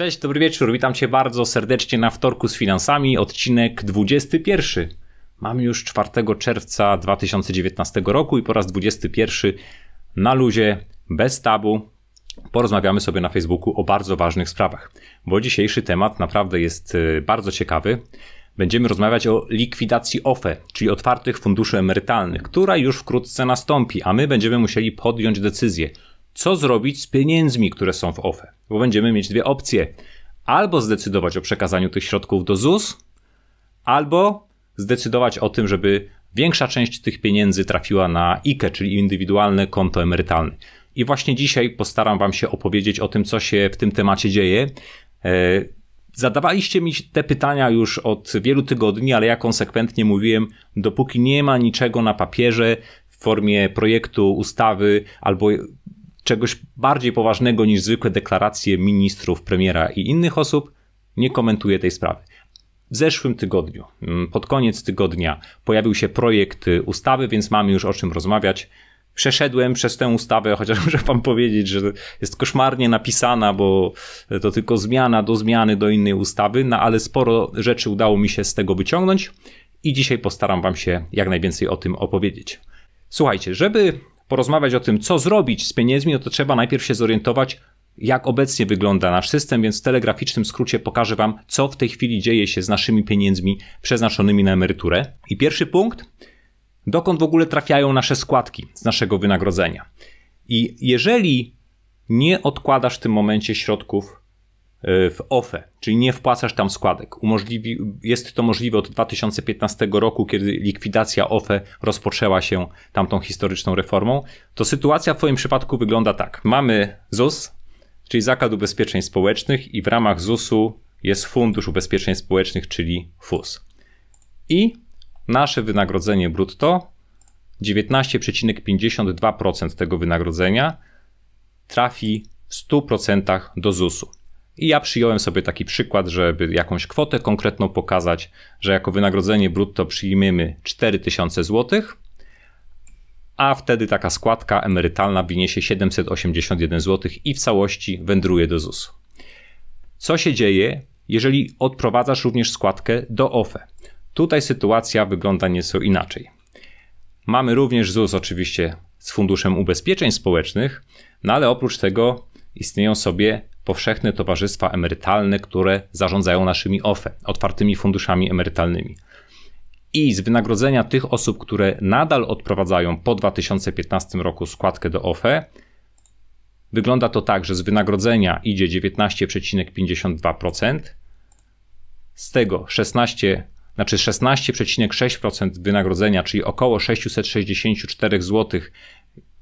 Cześć, dobry wieczór. Witam Cię bardzo serdecznie na wtorku z finansami, odcinek 21. Mamy już 4 czerwca 2019 roku i po raz 21 na luzie, bez tabu, porozmawiamy sobie na Facebooku o bardzo ważnych sprawach, bo dzisiejszy temat naprawdę jest e, bardzo ciekawy. Będziemy rozmawiać o likwidacji OFE, czyli otwartych funduszy emerytalnych, która już wkrótce nastąpi, a my będziemy musieli podjąć decyzję, co zrobić z pieniędzmi, które są w OFE bo będziemy mieć dwie opcje. Albo zdecydować o przekazaniu tych środków do ZUS, albo zdecydować o tym, żeby większa część tych pieniędzy trafiła na IKE, czyli indywidualne konto emerytalne. I właśnie dzisiaj postaram Wam się opowiedzieć o tym, co się w tym temacie dzieje. E, zadawaliście mi te pytania już od wielu tygodni, ale ja konsekwentnie mówiłem, dopóki nie ma niczego na papierze w formie projektu ustawy albo czegoś bardziej poważnego niż zwykłe deklaracje ministrów, premiera i innych osób, nie komentuje tej sprawy. W zeszłym tygodniu, mm, pod koniec tygodnia, pojawił się projekt y, ustawy, więc mamy już o czym rozmawiać. Przeszedłem przez tę ustawę, chociaż muszę wam powiedzieć, że jest koszmarnie napisana, bo to tylko zmiana do zmiany do innej ustawy, no ale sporo rzeczy udało mi się z tego wyciągnąć i dzisiaj postaram wam się jak najwięcej o tym opowiedzieć. Słuchajcie, żeby porozmawiać o tym, co zrobić z pieniędzmi, no to trzeba najpierw się zorientować, jak obecnie wygląda nasz system, więc w telegraficznym skrócie pokażę Wam, co w tej chwili dzieje się z naszymi pieniędzmi przeznaczonymi na emeryturę. I pierwszy punkt, dokąd w ogóle trafiają nasze składki z naszego wynagrodzenia. I jeżeli nie odkładasz w tym momencie środków E, w OFE, czyli nie wpłacasz tam składek. Umożliwi, jest to możliwe od 2015 roku, kiedy likwidacja OFE rozpoczęła się tamtą historyczną reformą. To sytuacja w Twoim przypadku wygląda tak. Mamy ZUS, czyli Zakład Ubezpieczeń Społecznych, i w ramach ZUS-u jest Fundusz Ubezpieczeń Społecznych, czyli FUS. I nasze wynagrodzenie brutto 19,52% tego wynagrodzenia trafi w 100% do ZUS-u. I ja przyjąłem sobie taki przykład, żeby jakąś kwotę konkretną pokazać, że jako wynagrodzenie brutto przyjmiemy 4000 zł, a wtedy taka składka emerytalna wyniesie 781 zł i w całości wędruje do ZUS-u. Co się dzieje, jeżeli odprowadzasz również składkę do OFE? Tutaj sytuacja wygląda nieco inaczej. Mamy również ZUS oczywiście z Funduszem Ubezpieczeń Społecznych, no ale oprócz tego istnieją sobie powszechne towarzystwa emerytalne, które zarządzają naszymi OFE, otwartymi funduszami emerytalnymi. I z wynagrodzenia tych osób, które nadal odprowadzają po 2015 roku składkę do OFE, wygląda to tak, że z wynagrodzenia idzie 19,52%, z tego 16 znaczy 16,6% wynagrodzenia, czyli około 664 zł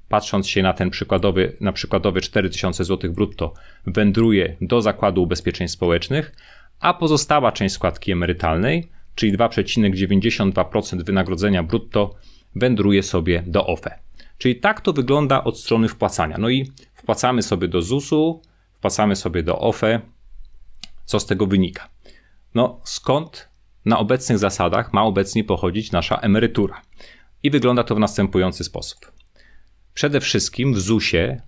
patrząc się na ten przykładowy, na przykładowe 4000 zł brutto, wędruje do Zakładu Ubezpieczeń Społecznych, a pozostała część składki emerytalnej, czyli 2,92% wynagrodzenia brutto, wędruje sobie do OFE. Czyli tak to wygląda od strony wpłacania. No i wpłacamy sobie do ZUS-u, wpłacamy sobie do OFE. Co z tego wynika? No skąd na obecnych zasadach ma obecnie pochodzić nasza emerytura? I wygląda to w następujący sposób. Przede wszystkim w ZUS-ie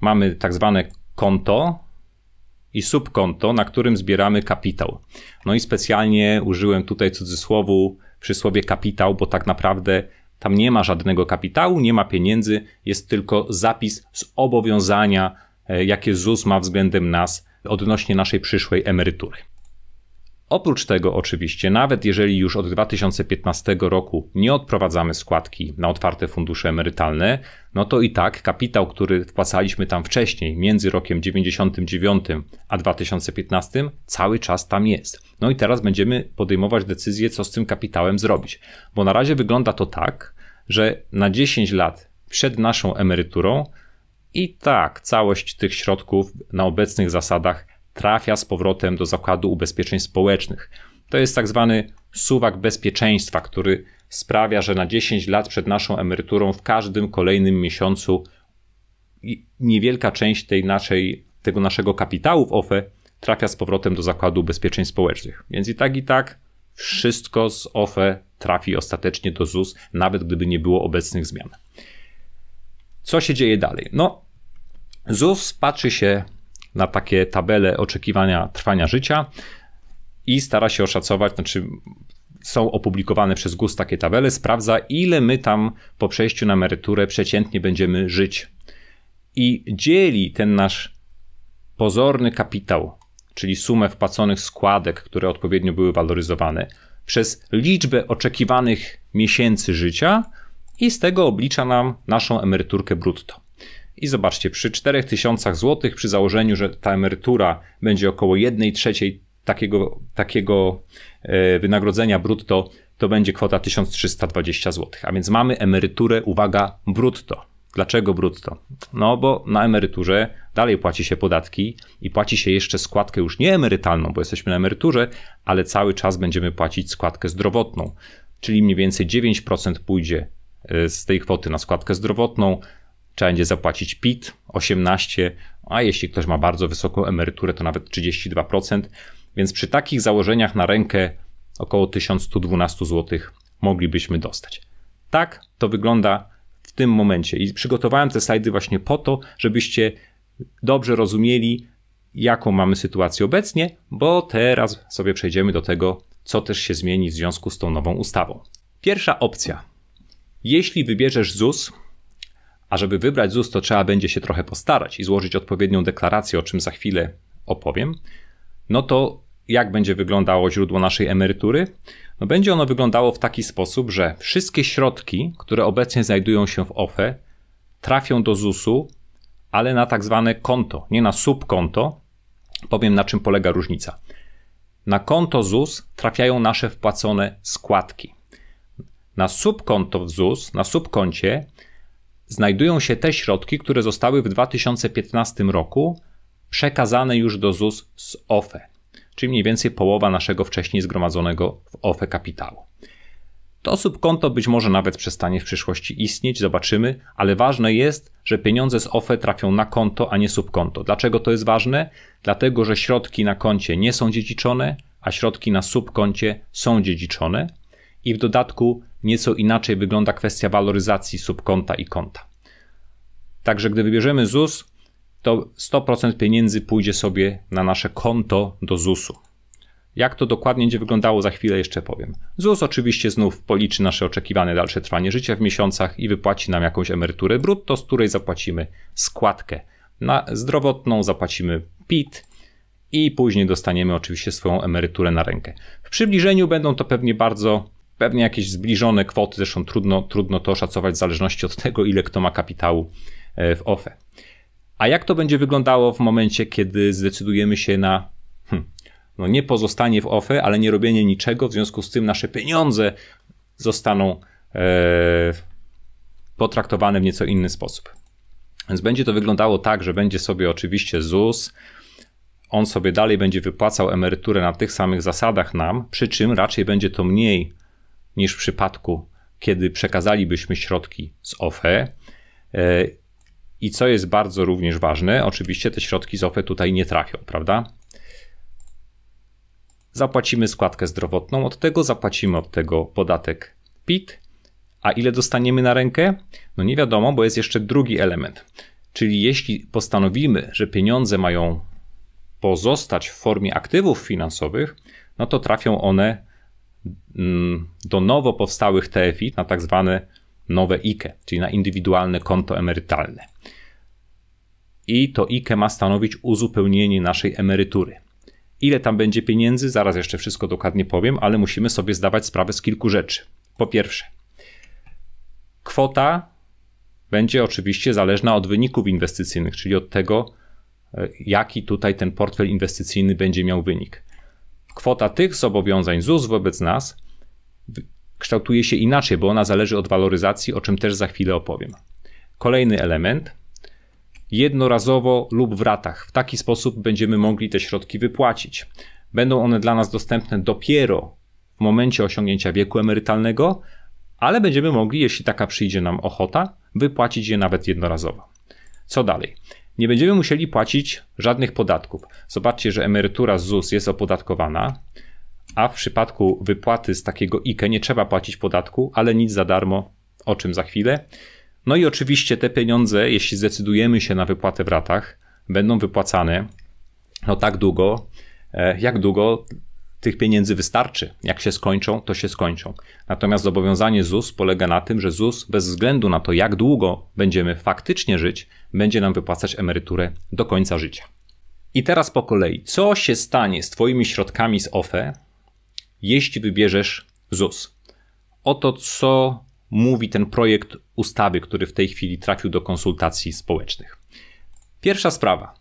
mamy tak zwane konto i subkonto, na którym zbieramy kapitał. No i specjalnie użyłem tutaj cudzysłowu przy słowie kapitał, bo tak naprawdę tam nie ma żadnego kapitału, nie ma pieniędzy, jest tylko zapis zobowiązania, e, jakie ZUS ma względem nas odnośnie naszej przyszłej emerytury. Oprócz tego oczywiście, nawet jeżeli już od 2015 roku nie odprowadzamy składki na otwarte fundusze emerytalne, no to i tak kapitał, który wpłacaliśmy tam wcześniej, między rokiem 99 a 2015, cały czas tam jest. No i teraz będziemy podejmować decyzję, co z tym kapitałem zrobić. Bo na razie wygląda to tak, że na 10 lat przed naszą emeryturą i tak całość tych środków na obecnych zasadach trafia z powrotem do Zakładu Ubezpieczeń Społecznych. To jest tak zwany suwak bezpieczeństwa, który sprawia, że na 10 lat przed naszą emeryturą w każdym kolejnym miesiącu niewielka część tej naszej, tego naszego kapitału w OFE trafia z powrotem do Zakładu Ubezpieczeń Społecznych. Więc i tak, i tak wszystko z OFE trafi ostatecznie do ZUS, nawet gdyby nie było obecnych zmian. Co się dzieje dalej? No, ZUS patrzy się na takie tabele oczekiwania trwania życia i stara się oszacować, znaczy są opublikowane przez GUS takie tabele, sprawdza ile my tam po przejściu na emeryturę przeciętnie będziemy żyć. I dzieli ten nasz pozorny kapitał, czyli sumę wpłaconych składek, które odpowiednio były waloryzowane, przez liczbę oczekiwanych miesięcy życia i z tego oblicza nam naszą emeryturkę brutto. I zobaczcie, przy 4000 zł, przy założeniu, że ta emerytura będzie około 1 trzeciej takiego, takiego e, wynagrodzenia brutto, to będzie kwota 1320 zł. A więc mamy emeryturę, uwaga, brutto. Dlaczego brutto? No bo na emeryturze dalej płaci się podatki i płaci się jeszcze składkę już nie emerytalną, bo jesteśmy na emeryturze, ale cały czas będziemy płacić składkę zdrowotną, czyli mniej więcej 9% pójdzie e, z tej kwoty na składkę zdrowotną, trzeba będzie zapłacić PIT 18, a jeśli ktoś ma bardzo wysoką emeryturę, to nawet 32%. Więc przy takich założeniach na rękę około 1112 zł moglibyśmy dostać. Tak to wygląda w tym momencie. I przygotowałem te slajdy właśnie po to, żebyście dobrze rozumieli, jaką mamy sytuację obecnie, bo teraz sobie przejdziemy do tego, co też się zmieni w związku z tą nową ustawą. Pierwsza opcja. Jeśli wybierzesz ZUS, a żeby wybrać ZUS, to trzeba będzie się trochę postarać i złożyć odpowiednią deklarację, o czym za chwilę opowiem. No to jak będzie wyglądało źródło naszej emerytury? No będzie ono wyglądało w taki sposób, że wszystkie środki, które obecnie znajdują się w OFE, trafią do ZUS-u, ale na tak zwane konto, nie na subkonto. Powiem na czym polega różnica. Na konto ZUS trafiają nasze wpłacone składki. Na subkonto w ZUS, na subkoncie znajdują się te środki, które zostały w 2015 roku przekazane już do ZUS z OFE, czyli mniej więcej połowa naszego wcześniej zgromadzonego w OFE kapitału. To subkonto być może nawet przestanie w przyszłości istnieć, zobaczymy, ale ważne jest, że pieniądze z OFE trafią na konto, a nie subkonto. Dlaczego to jest ważne? Dlatego, że środki na koncie nie są dziedziczone, a środki na subkoncie są dziedziczone i w dodatku nieco inaczej wygląda kwestia waloryzacji subkonta i konta. Także gdy wybierzemy ZUS, to 100% pieniędzy pójdzie sobie na nasze konto do ZUS-u. Jak to dokładnie będzie wyglądało, za chwilę jeszcze powiem. ZUS oczywiście znów policzy nasze oczekiwane dalsze trwanie życia w miesiącach i wypłaci nam jakąś emeryturę brutto, z której zapłacimy składkę. Na zdrowotną zapłacimy PIT i później dostaniemy oczywiście swoją emeryturę na rękę. W przybliżeniu będą to pewnie bardzo pewnie jakieś zbliżone kwoty, zresztą trudno, trudno to szacować w zależności od tego, ile kto ma kapitału e, w OFE. A jak to będzie wyglądało w momencie, kiedy zdecydujemy się na hmm, no nie pozostanie w OFE, ale nie robienie niczego, w związku z tym nasze pieniądze zostaną e, potraktowane w nieco inny sposób. Więc będzie to wyglądało tak, że będzie sobie oczywiście ZUS, on sobie dalej będzie wypłacał emeryturę na tych samych zasadach nam, przy czym raczej będzie to mniej niż w przypadku, kiedy przekazalibyśmy środki z OFE. E, I co jest bardzo również ważne, oczywiście te środki z OFE tutaj nie trafią, prawda? Zapłacimy składkę zdrowotną od tego, zapłacimy od tego podatek PIT. A ile dostaniemy na rękę? No nie wiadomo, bo jest jeszcze drugi element. Czyli jeśli postanowimy, że pieniądze mają pozostać w formie aktywów finansowych, no to trafią one Mm, do nowo powstałych TFI na tak zwane nowe IKE, czyli na indywidualne konto emerytalne. I to IKE ma stanowić uzupełnienie naszej emerytury. Ile tam będzie pieniędzy, zaraz jeszcze wszystko dokładnie powiem, ale musimy sobie zdawać sprawę z kilku rzeczy. Po pierwsze, kwota będzie oczywiście zależna od wyników inwestycyjnych, czyli od tego, e, jaki tutaj ten portfel inwestycyjny będzie miał wynik kwota tych zobowiązań ZUS wobec nas kształtuje się inaczej, bo ona zależy od waloryzacji, o czym też za chwilę opowiem. Kolejny element. Jednorazowo lub w ratach. W taki sposób będziemy mogli te środki wypłacić. Będą one dla nas dostępne dopiero w momencie osiągnięcia wieku emerytalnego, ale będziemy mogli, jeśli taka przyjdzie nam ochota, wypłacić je nawet jednorazowo. Co dalej? nie będziemy musieli płacić żadnych podatków. Zobaczcie, że emerytura z ZUS jest opodatkowana, a w przypadku wypłaty z takiego IKE nie trzeba płacić podatku, ale nic za darmo, o czym za chwilę. No i oczywiście te pieniądze, jeśli zdecydujemy się na wypłatę w ratach, będą wypłacane no tak długo, e, jak długo tych pieniędzy wystarczy. Jak się skończą, to się skończą. Natomiast zobowiązanie ZUS polega na tym, że ZUS bez względu na to, jak długo będziemy faktycznie żyć, będzie nam wypłacać emeryturę do końca życia. I teraz po kolei, co się stanie z Twoimi środkami z OFE, jeśli wybierzesz ZUS? Oto co mówi ten projekt ustawy, który w tej chwili trafił do konsultacji społecznych. Pierwsza sprawa.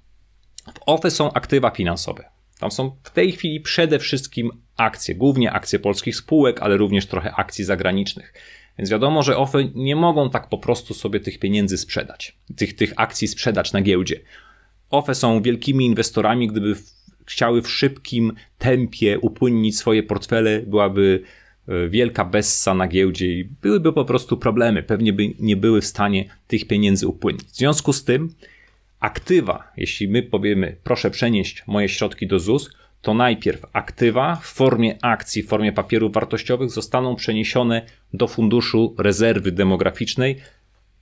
W OFE są aktywa finansowe. Tam są w tej chwili przede wszystkim akcje, głównie akcje polskich spółek, ale również trochę akcji zagranicznych. Więc wiadomo, że OFE nie mogą tak po prostu sobie tych pieniędzy sprzedać, tych, tych akcji sprzedać na giełdzie. OFE są wielkimi inwestorami, gdyby chciały w szybkim tempie upłynnić swoje portfele, byłaby e, wielka bessa na giełdzie i byłyby po prostu problemy. Pewnie by nie były w stanie tych pieniędzy upłynąć. W związku z tym aktywa, jeśli my powiemy, proszę przenieść moje środki do ZUS, to najpierw aktywa w formie akcji, w formie papierów wartościowych zostaną przeniesione do Funduszu Rezerwy Demograficznej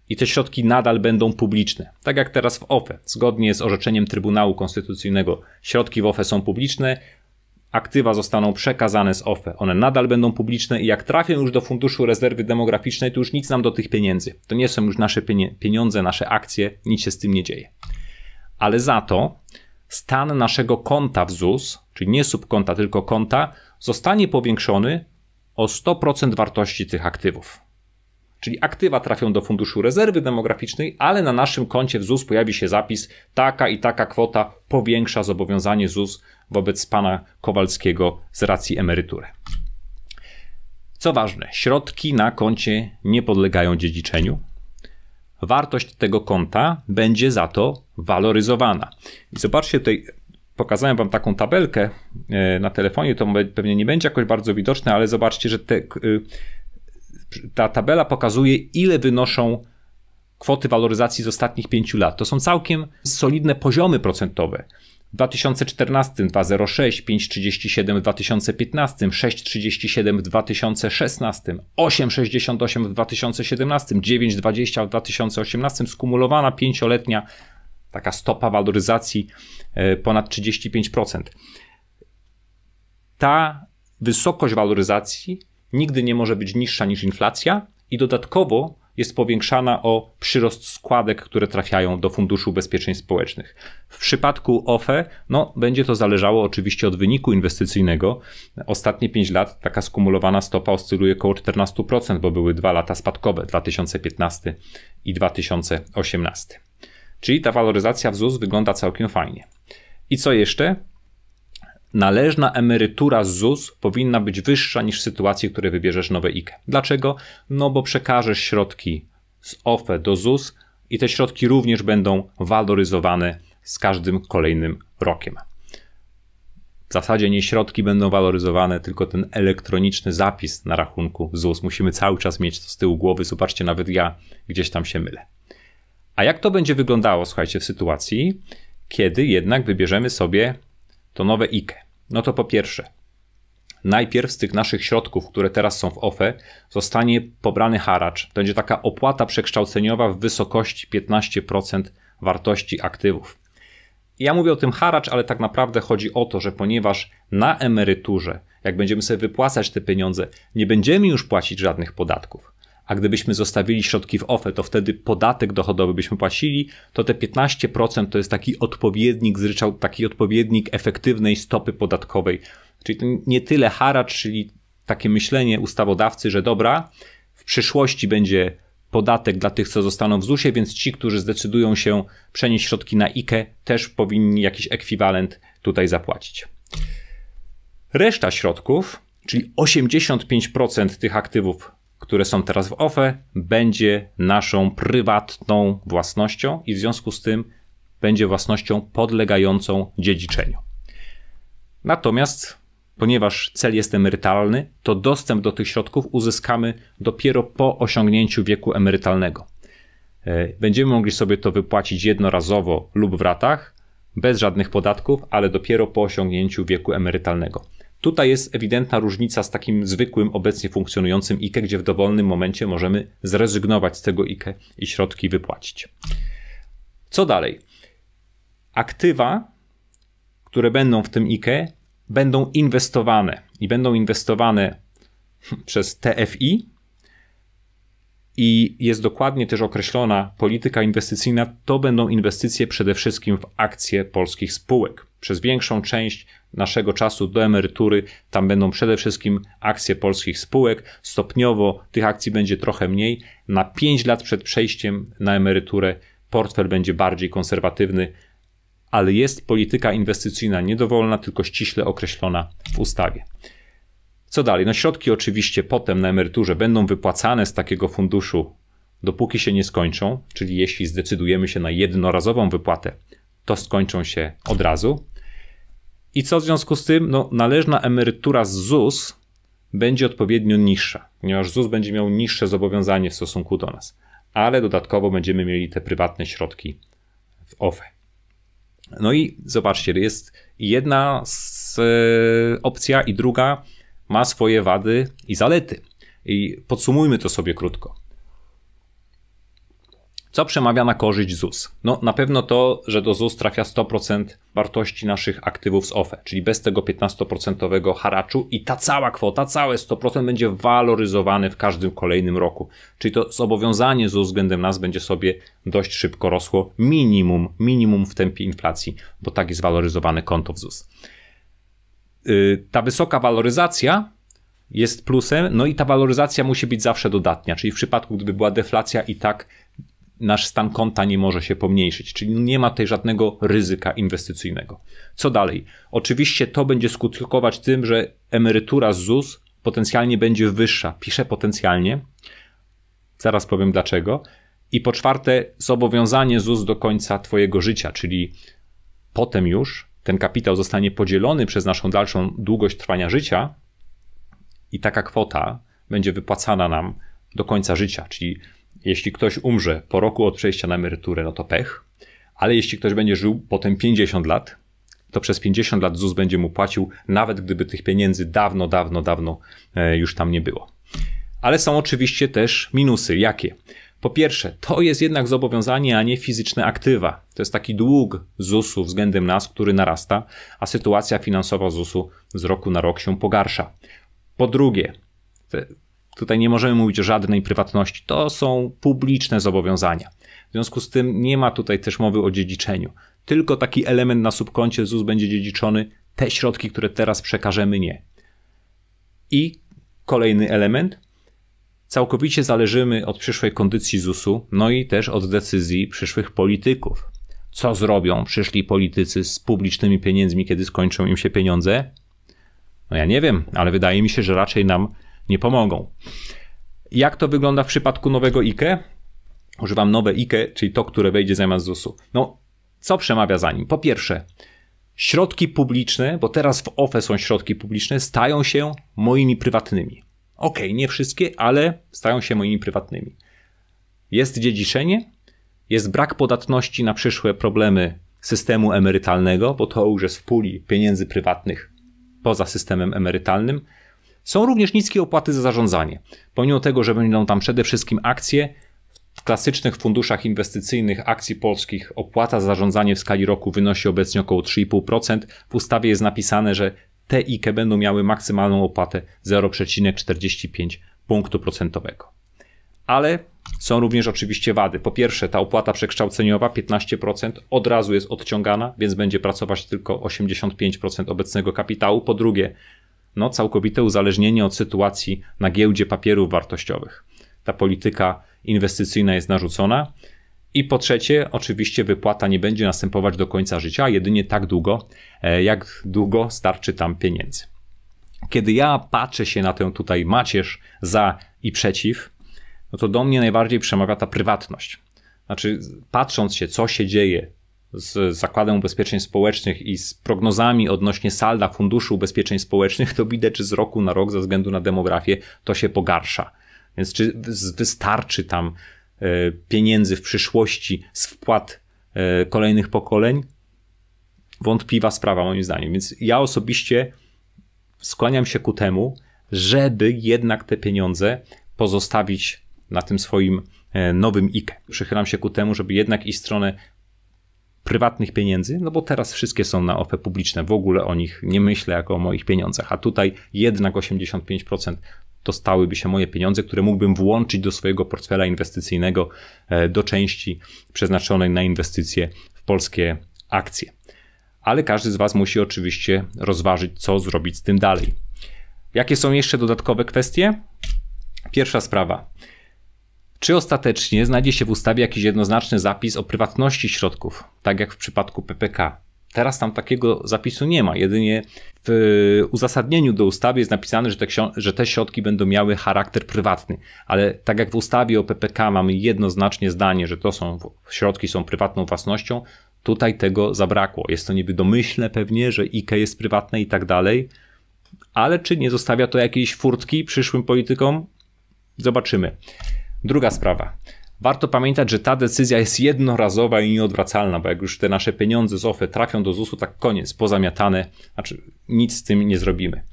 i te środki nadal będą publiczne. Tak jak teraz w OFE. Zgodnie z orzeczeniem Trybunału Konstytucyjnego, środki w OFE są publiczne, aktywa zostaną przekazane z OFE. One nadal będą publiczne i jak trafią już do Funduszu Rezerwy Demograficznej, to już nic nam do tych pieniędzy. To nie są już nasze pieniądze, nasze akcje, nic się z tym nie dzieje. Ale za to stan naszego konta w ZUS, czyli nie subkonta, tylko konta, zostanie powiększony o 100% wartości tych aktywów. Czyli aktywa trafią do Funduszu Rezerwy Demograficznej, ale na naszym koncie w ZUS pojawi się zapis: taka i taka kwota powiększa zobowiązanie ZUS wobec pana Kowalskiego z racji emerytury. Co ważne, środki na koncie nie podlegają dziedziczeniu. Wartość tego konta będzie za to waloryzowana. I zobaczcie tutaj, pokazałem wam taką tabelkę e, na telefonie, to pewnie nie będzie jakoś bardzo widoczne, ale zobaczcie, że te, e, ta tabela pokazuje ile wynoszą kwoty waloryzacji z ostatnich 5 lat. To są całkiem solidne poziomy procentowe. W 2014 2,06, 5,37 w 2015, 6,37 w 2016, 8,68 w 2017, 9,20 w 2018, skumulowana pięcioletnia taka stopa waloryzacji e, ponad 35%. Ta wysokość waloryzacji nigdy nie może być niższa niż inflacja i dodatkowo jest powiększana o przyrost składek, które trafiają do Funduszu Ubezpieczeń Społecznych. W przypadku OFE no, będzie to zależało oczywiście od wyniku inwestycyjnego. Ostatnie 5 lat taka skumulowana stopa oscyluje około 14%, bo były dwa lata spadkowe 2015 i 2018. Czyli ta waloryzacja w ZUS wygląda całkiem fajnie. I co jeszcze? Należna emerytura z ZUS powinna być wyższa niż w sytuacji, w której wybierzesz nowe IKE. Dlaczego? No bo przekażesz środki z OFE do ZUS i te środki również będą waloryzowane z każdym kolejnym rokiem. W zasadzie nie środki będą waloryzowane, tylko ten elektroniczny zapis na rachunku ZUS. Musimy cały czas mieć to z tyłu głowy. Zobaczcie, nawet ja gdzieś tam się mylę. A jak to będzie wyglądało, słuchajcie, w sytuacji, kiedy jednak wybierzemy sobie to nowe IKE? No to po pierwsze, najpierw z tych naszych środków, które teraz są w OFE, zostanie pobrany haracz. To będzie taka opłata przekształceniowa w wysokości 15% wartości aktywów. Ja mówię o tym haracz, ale tak naprawdę chodzi o to, że ponieważ na emeryturze, jak będziemy sobie wypłacać te pieniądze, nie będziemy już płacić żadnych podatków, a gdybyśmy zostawili środki w OFE, to wtedy podatek dochodowy byśmy płacili, to te 15% to jest taki odpowiednik, zryczał taki odpowiednik efektywnej stopy podatkowej. Czyli to nie tyle haracz, czyli takie myślenie ustawodawcy, że dobra, w przyszłości będzie podatek dla tych, co zostaną w ZUS-ie, więc ci, którzy zdecydują się przenieść środki na IKE, też powinni jakiś ekwiwalent tutaj zapłacić. Reszta środków, czyli 85% tych aktywów które są teraz w OFE, będzie naszą prywatną własnością i w związku z tym będzie własnością podlegającą dziedziczeniu. Natomiast, ponieważ cel jest emerytalny, to dostęp do tych środków uzyskamy dopiero po osiągnięciu wieku emerytalnego. E, będziemy mogli sobie to wypłacić jednorazowo lub w ratach, bez żadnych podatków, ale dopiero po osiągnięciu wieku emerytalnego. Tutaj jest ewidentna różnica z takim zwykłym, obecnie funkcjonującym IKE, gdzie w dowolnym momencie możemy zrezygnować z tego IKE i środki wypłacić. Co dalej? Aktywa, które będą w tym IKE, będą inwestowane i będą inwestowane przez TFI, i jest dokładnie też określona polityka inwestycyjna, to będą inwestycje przede wszystkim w akcje polskich spółek przez większą część naszego czasu do emerytury. Tam będą przede wszystkim akcje polskich spółek. Stopniowo tych akcji będzie trochę mniej. Na 5 lat przed przejściem na emeryturę portfel będzie bardziej konserwatywny, ale jest polityka inwestycyjna niedowolna, tylko ściśle określona w ustawie. Co dalej? No środki oczywiście potem na emeryturze będą wypłacane z takiego funduszu, dopóki się nie skończą, czyli jeśli zdecydujemy się na jednorazową wypłatę, to skończą się od razu. I co w związku z tym? No, należna emerytura z ZUS będzie odpowiednio niższa, ponieważ ZUS będzie miał niższe zobowiązanie w stosunku do nas, ale dodatkowo będziemy mieli te prywatne środki w OFE. No i zobaczcie, jest jedna z, e, opcja i druga ma swoje wady i zalety. I podsumujmy to sobie krótko. Co przemawia na korzyść ZUS? No na pewno to, że do ZUS trafia 100% wartości naszych aktywów z OFE, czyli bez tego 15% haraczu i ta cała kwota, całe 100% będzie waloryzowane w każdym kolejnym roku. Czyli to zobowiązanie ZUS względem nas będzie sobie dość szybko rosło, minimum, minimum w tempie inflacji, bo tak jest waloryzowane konto w ZUS. Yy, ta wysoka waloryzacja jest plusem, no i ta waloryzacja musi być zawsze dodatnia, czyli w przypadku gdyby była deflacja i tak nasz stan konta nie może się pomniejszyć, czyli nie ma tutaj żadnego ryzyka inwestycyjnego. Co dalej? Oczywiście to będzie skutkować tym, że emerytura z ZUS potencjalnie będzie wyższa. Piszę potencjalnie, zaraz powiem dlaczego. I po czwarte, zobowiązanie ZUS do końca Twojego życia, czyli potem już ten kapitał zostanie podzielony przez naszą dalszą długość trwania życia i taka kwota będzie wypłacana nam do końca życia, czyli jeśli ktoś umrze po roku od przejścia na emeryturę, no to pech, ale jeśli ktoś będzie żył potem 50 lat, to przez 50 lat ZUS będzie mu płacił, nawet gdyby tych pieniędzy dawno, dawno, dawno e, już tam nie było. Ale są oczywiście też minusy. Jakie? Po pierwsze, to jest jednak zobowiązanie, a nie fizyczne aktywa. To jest taki dług ZUS-u względem nas, który narasta, a sytuacja finansowa ZUS-u z roku na rok się pogarsza. Po drugie, Tutaj nie możemy mówić o żadnej prywatności. To są publiczne zobowiązania. W związku z tym nie ma tutaj też mowy o dziedziczeniu. Tylko taki element na subkoncie ZUS będzie dziedziczony. Te środki, które teraz przekażemy, nie. I kolejny element. Całkowicie zależymy od przyszłej kondycji ZUS-u, no i też od decyzji przyszłych polityków. Co zrobią przyszli politycy z publicznymi pieniędzmi, kiedy skończą im się pieniądze? No ja nie wiem, ale wydaje mi się, że raczej nam nie pomogą. Jak to wygląda w przypadku nowego IKE? Używam nowe IKE, czyli to, które wejdzie zamiast ZUS-u. No, co przemawia za nim? Po pierwsze, środki publiczne, bo teraz w OFE są środki publiczne, stają się moimi prywatnymi. Okej, okay, nie wszystkie, ale stają się moimi prywatnymi. Jest dziedziczenie, jest brak podatności na przyszłe problemy systemu emerytalnego, bo to już jest w puli pieniędzy prywatnych poza systemem emerytalnym. Są również niskie opłaty za zarządzanie. Pomimo tego, że będą tam przede wszystkim akcje, w klasycznych funduszach inwestycyjnych akcji polskich opłata za zarządzanie w skali roku wynosi obecnie około 3,5%. W ustawie jest napisane, że te IKE będą miały maksymalną opłatę 0,45 punktu procentowego. Ale są również oczywiście wady. Po pierwsze, ta opłata przekształceniowa 15% od razu jest odciągana, więc będzie pracować tylko 85% obecnego kapitału. Po drugie, no, całkowite uzależnienie od sytuacji na giełdzie papierów wartościowych. Ta polityka inwestycyjna jest narzucona. I po trzecie, oczywiście wypłata nie będzie następować do końca życia, jedynie tak długo, e, jak długo starczy tam pieniędzy. Kiedy ja patrzę się na tę tutaj macierz za i przeciw, no to do mnie najbardziej przemawia ta prywatność. Znaczy, patrząc się, co się dzieje z Zakładem Ubezpieczeń Społecznych i z prognozami odnośnie salda Funduszu Ubezpieczeń Społecznych, to widać, że z roku na rok ze względu na demografię to się pogarsza. Więc czy wystarczy tam e, pieniędzy w przyszłości z wpłat e, kolejnych pokoleń? Wątpliwa sprawa moim zdaniem. Więc ja osobiście skłaniam się ku temu, żeby jednak te pieniądze pozostawić na tym swoim e, nowym IKE. Przychylam się ku temu, żeby jednak i stronę prywatnych pieniędzy, no bo teraz wszystkie są na OFE publiczne, w ogóle o nich nie myślę jako o moich pieniądzach, a tutaj jednak 85% to stałyby się moje pieniądze, które mógłbym włączyć do swojego portfela inwestycyjnego, e, do części przeznaczonej na inwestycje w polskie akcje. Ale każdy z Was musi oczywiście rozważyć, co zrobić z tym dalej. Jakie są jeszcze dodatkowe kwestie? Pierwsza sprawa. Czy ostatecznie znajdzie się w ustawie jakiś jednoznaczny zapis o prywatności środków, tak jak w przypadku PPK? Teraz tam takiego zapisu nie ma, jedynie w uzasadnieniu do ustawy jest napisane, że te, że te środki będą miały charakter prywatny, ale tak jak w ustawie o PPK mamy jednoznacznie zdanie, że to są środki są prywatną własnością, tutaj tego zabrakło. Jest to niby domyślne pewnie, że IKE jest prywatne i tak dalej, ale czy nie zostawia to jakiejś furtki przyszłym politykom? Zobaczymy. Druga sprawa. Warto pamiętać, że ta decyzja jest jednorazowa i nieodwracalna, bo jak już te nasze pieniądze z OFE y trafią do ZUS-u, tak koniec, pozamiatane, znaczy nic z tym nie zrobimy.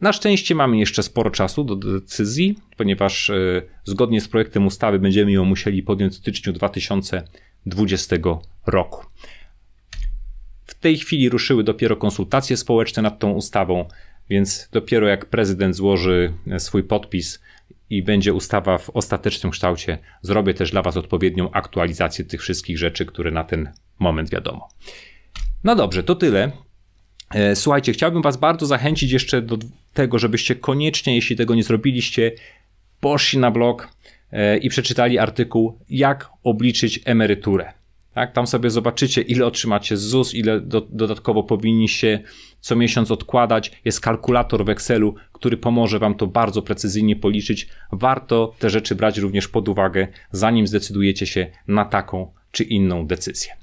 Na szczęście mamy jeszcze sporo czasu do decyzji, ponieważ e, zgodnie z projektem ustawy będziemy ją musieli podjąć w styczniu 2020 roku. W tej chwili ruszyły dopiero konsultacje społeczne nad tą ustawą, więc dopiero jak prezydent złoży e, swój podpis i będzie ustawa w ostatecznym kształcie. Zrobię też dla Was odpowiednią aktualizację tych wszystkich rzeczy, które na ten moment wiadomo. No dobrze, to tyle. E, słuchajcie, chciałbym Was bardzo zachęcić jeszcze do tego, żebyście koniecznie, jeśli tego nie zrobiliście, poszli na blog e, i przeczytali artykuł Jak obliczyć emeryturę. Tak, tam sobie zobaczycie, ile otrzymacie z ZUS, ile do, dodatkowo powinniście co miesiąc odkładać. Jest kalkulator w Excelu, który pomoże Wam to bardzo precyzyjnie policzyć. Warto te rzeczy brać również pod uwagę, zanim zdecydujecie się na taką czy inną decyzję.